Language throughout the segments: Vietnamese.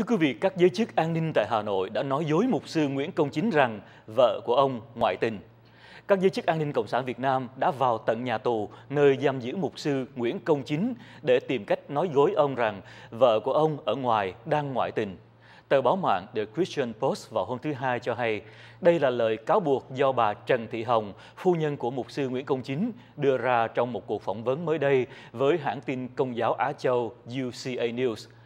Thưa quý vị, các giới chức an ninh tại Hà Nội đã nói dối mục sư Nguyễn Công Chính rằng vợ của ông ngoại tình. Các giới chức an ninh Cộng sản Việt Nam đã vào tận nhà tù nơi giam giữ mục sư Nguyễn Công Chính để tìm cách nói dối ông rằng vợ của ông ở ngoài đang ngoại tình. Tờ báo mạng The Christian Post vào hôm thứ Hai cho hay đây là lời cáo buộc do bà Trần Thị Hồng, phu nhân của mục sư Nguyễn Công Chính, đưa ra trong một cuộc phỏng vấn mới đây với hãng tin Công giáo Á Châu UCA News –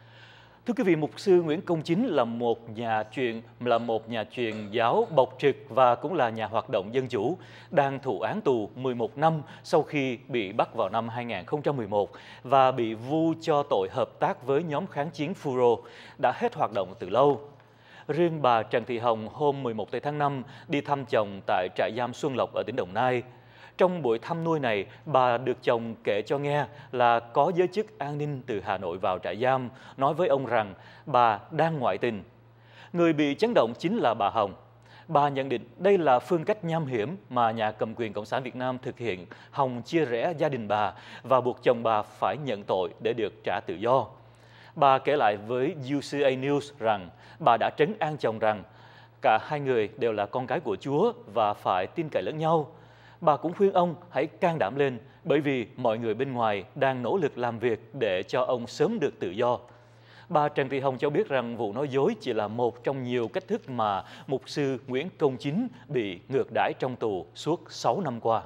Thưa quý vị, mục sư Nguyễn Công Chính là một nhà truyền là một nhà truyền giáo bộc trực và cũng là nhà hoạt động dân chủ, đang thụ án tù 11 năm sau khi bị bắt vào năm 2011 và bị vu cho tội hợp tác với nhóm kháng chiến Furo đã hết hoạt động từ lâu. Riêng bà Trần Thị Hồng hôm 11 tháng 5 đi thăm chồng tại trại giam Xuân Lộc ở tỉnh Đồng Nai trong buổi thăm nuôi này, bà được chồng kể cho nghe là có giới chức an ninh từ Hà Nội vào trại giam, nói với ông rằng bà đang ngoại tình. Người bị chấn động chính là bà Hồng. Bà nhận định đây là phương cách nham hiểm mà nhà cầm quyền Cộng sản Việt Nam thực hiện hòng chia rẽ gia đình bà và buộc chồng bà phải nhận tội để được trả tự do. Bà kể lại với UCA News rằng bà đã trấn an chồng rằng cả hai người đều là con cái của Chúa và phải tin cậy lẫn nhau. Bà cũng khuyên ông hãy can đảm lên bởi vì mọi người bên ngoài đang nỗ lực làm việc để cho ông sớm được tự do. Bà Trần Thị Hồng cho biết rằng vụ nói dối chỉ là một trong nhiều cách thức mà mục sư Nguyễn Công Chính bị ngược đãi trong tù suốt 6 năm qua.